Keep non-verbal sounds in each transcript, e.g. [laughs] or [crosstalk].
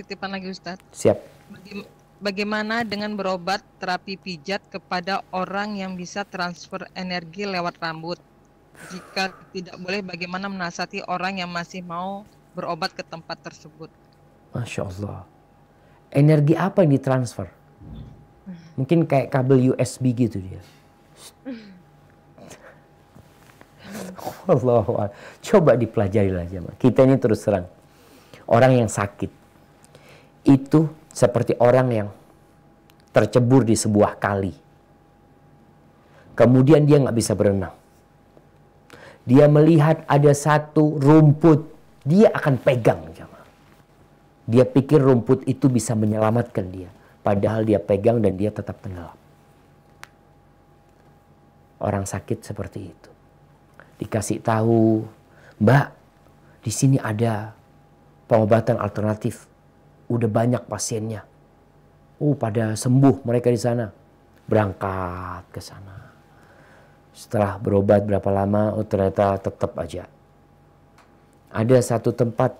titipan lagi Ustadz. Siap. Bagaimana dengan berobat terapi pijat kepada orang yang bisa transfer energi lewat rambut? Jika tidak boleh, bagaimana menasati orang yang masih mau berobat ke tempat tersebut? Masya Allah. Energi apa yang ditransfer? Mungkin kayak kabel USB gitu dia. [laughs] Allah, coba dipelajari lah jemaah. Kita ini terus terang orang yang sakit itu seperti orang yang tercebur di sebuah kali. Kemudian dia nggak bisa berenang. Dia melihat ada satu rumput, dia akan pegang. Dia pikir rumput itu bisa menyelamatkan dia. Padahal dia pegang dan dia tetap tenggelam. Orang sakit seperti itu. Dikasih tahu, Mbak, di sini ada pengobatan alternatif udah banyak pasiennya. Oh, pada sembuh mereka di sana. Berangkat ke sana. Setelah berobat berapa lama, oh ternyata tetap aja. Ada satu tempat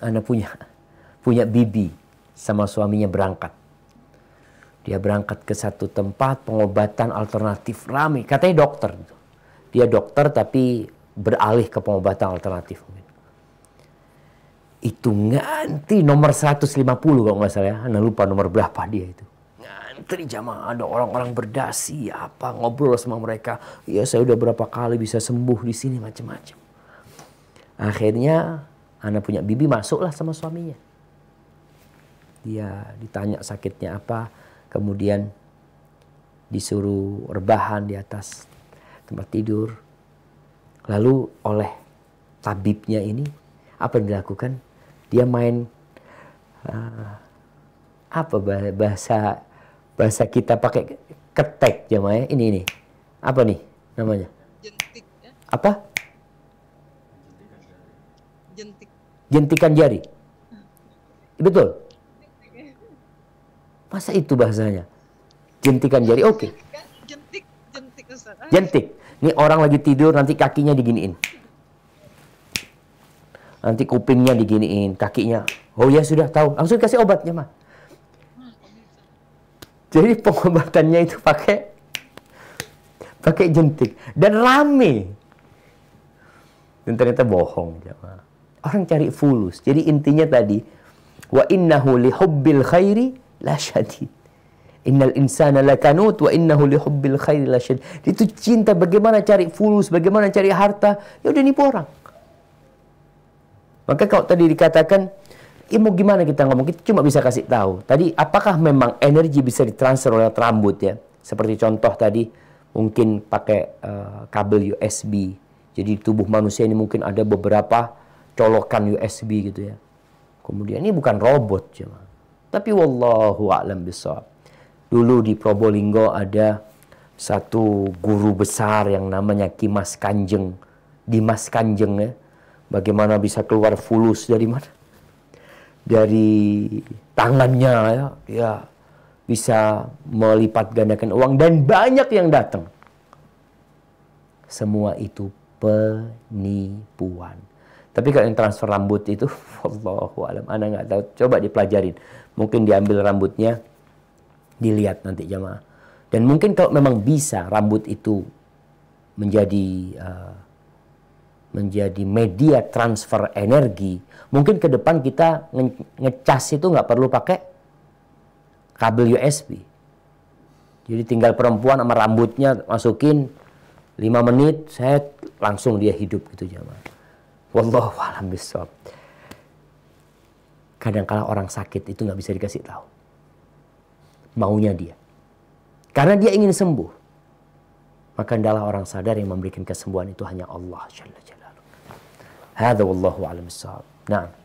Anda punya [laughs] punya bibi sama suaminya berangkat. Dia berangkat ke satu tempat pengobatan alternatif rame. Katanya dokter. Dia dokter tapi beralih ke pengobatan alternatif itu ngantri nomor 150 kalau nggak salah ya. Anda nah, lupa nomor berapa dia itu. Ngantri jamaah ada orang-orang berdasi apa ngobrol sama mereka. Ya saya udah berapa kali bisa sembuh di sini macam-macam. Akhirnya Anda punya bibi masuklah sama suaminya. Dia ditanya sakitnya apa, kemudian disuruh rebahan di atas tempat tidur. Lalu oleh tabibnya ini apa yang dilakukan? dia main uh, apa bahasa bahasa kita pakai ketek jamaah eh, ya. ini ini apa nih namanya ya. apa jentikan jari betul masa itu bahasanya jentikan jari oke okay. jentik kan? jentik ini orang lagi tidur nanti kakinya diginiin nanti kupingnya diginiin, kakinya. Oh ya sudah tahu, langsung kasih obatnya mah. Jadi pengobatannya itu pakai pakai jentik dan rame. Dan ternyata bohong, jemaah. Ya, orang cari fulus. Jadi intinya tadi wa innahu li hubbil khairi la syadid. Innal insana lakanut wa innahu li hubbil khairi la syadid. Itu cinta bagaimana cari fulus, bagaimana cari harta, ya udah nipu orang. Maka kalau tadi dikatakan, ya mau gimana kita ngomong? Kita cuma bisa kasih tahu. Tadi apakah memang energi bisa ditransfer oleh rambut ya? Seperti contoh tadi, mungkin pakai uh, kabel USB. Jadi tubuh manusia ini mungkin ada beberapa colokan USB gitu ya. Kemudian ini bukan robot cuma. Tapi wallahu a'lam bisawab. Dulu di Probolinggo ada satu guru besar yang namanya Kimas Kanjeng. Dimas Kanjeng ya. Bagaimana bisa keluar fulus dari mana? Dari tangannya ya, ya bisa melipat gandakan uang dan banyak yang datang. Semua itu penipuan. Tapi kalau yang transfer rambut itu, [laughs] Allahu alam, anda nggak tahu. Coba dipelajarin. Mungkin diambil rambutnya, dilihat nanti jamaah. Dan mungkin kalau memang bisa rambut itu menjadi uh, menjadi media transfer energi, mungkin ke depan kita nge ngecas itu nggak perlu pakai kabel USB. Jadi tinggal perempuan sama rambutnya masukin 5 menit, saya langsung dia hidup gitu jamaah. Wallahu [laughs] alam bisawab. kala orang sakit itu nggak bisa dikasih tahu. Maunya dia. Karena dia ingin sembuh. Maka adalah orang sadar yang memberikan kesembuhan itu hanya Allah هذا والله أعلم الصواب نعم